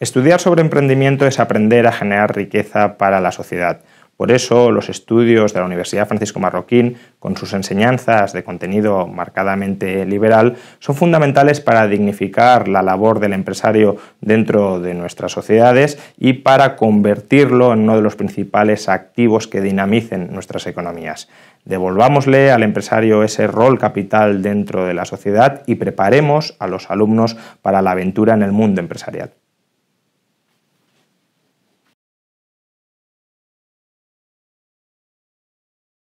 Estudiar sobre emprendimiento es aprender a generar riqueza para la sociedad. Por eso los estudios de la Universidad Francisco Marroquín, con sus enseñanzas de contenido marcadamente liberal, son fundamentales para dignificar la labor del empresario dentro de nuestras sociedades y para convertirlo en uno de los principales activos que dinamicen nuestras economías. Devolvámosle al empresario ese rol capital dentro de la sociedad y preparemos a los alumnos para la aventura en el mundo empresarial.